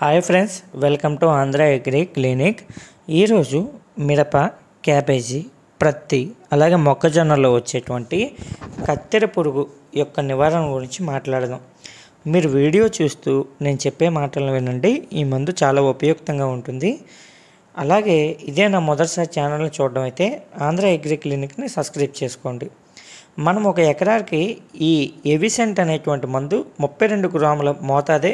hi friends welcome to Andhra agri clinic ఈరోజు మిరప cabbage ప్రత్తి అలాగే మొక్కజొన్నలో వచ్చేటువంటి కత్తెర పురుగు యొక్క నివారణ గురించి మాట్లాడదాం మీరు వీడియో చూస్తూ నేను చెప్పే మాటలను వినండి ఈ మందు చాలా ఉపయుక్తంగా ఉంటుంది అలాగే ఇదే నా మొదటిసారి ఛానల్ని చూడడం అయితే ఆంధ్ర అగ్రి క్లినిక్ని సబ్స్క్రైబ్ చేసుకోండి మనం ఒక ఎకరాకి ఈ ఎవిసెంట్ అనేటువంటి మందు ముప్పై రెండు గ్రాముల మోతాదే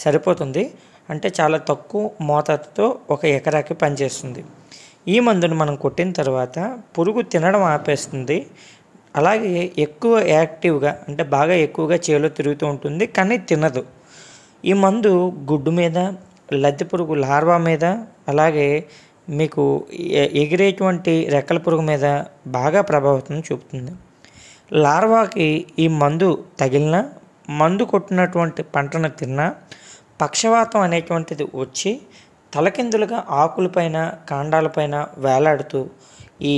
సరిపోతుంది అంటే చాలా తక్కువ మోతాదుతో ఒక ఎకరాకి పనిచేస్తుంది ఈ మందును మనం కొట్టిన తర్వాత పురుగు తినడం ఆపేస్తుంది అలాగే ఎక్కువ యాక్టివ్గా అంటే బాగా ఎక్కువగా చేలో తిరుగుతూ ఉంటుంది కానీ తినదు ఈ మందు గుడ్డు మీద లద్దె పురుగు లార్వా మీద అలాగే మీకు ఎగిరేటువంటి రెక్కల పురుగు మీద బాగా ప్రభావితం చూపుతుంది లార్వాకి ఈ మందు తగిలిన మందు కొట్టినటువంటి పంటను తిన్నా పక్షవాతం అనేటువంటిది వచ్చి తలకిందులుగా ఆకులపైన కాండాలపైన వేలాడుతూ ఈ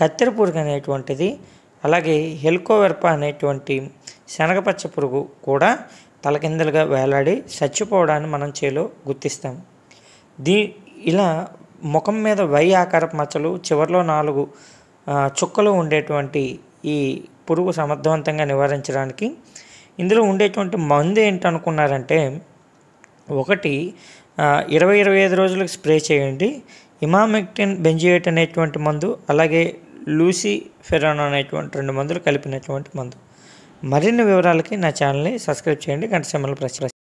కత్తెర పురుగు అనేటువంటిది అలాగే హెల్కోవెర్ప అనేటువంటి శనగపచ్చ పురుగు కూడా తలకిందులుగా వేలాడి చచ్చిపోవడాన్ని మనం చేలో గుర్తిస్తాం దీ ఇలా ముఖం మీద వై ఆకారపు మచ్చలు చివరిలో నాలుగు చుక్కలు ఉండేటువంటి ఈ పురుగు సమర్థవంతంగా నివారించడానికి ఇందులో ఉండేటువంటి మందు ఏంటనుకున్నారంటే ఒకటి ఇరవై ఇరవై ఐదు రోజులకు స్ప్రే చేయండి ఇమామెక్టిన్ బెంజియేట్ అనేటువంటి మందు అలాగే లూసీ ఫెరాన్ అనేటువంటి రెండు మందులు కలిపినటువంటి మందు మరిన్ని వివరాలకి నా ఛానల్ని సబ్స్క్రైబ్ చేయండి గంట సమయంలో ప్రెస్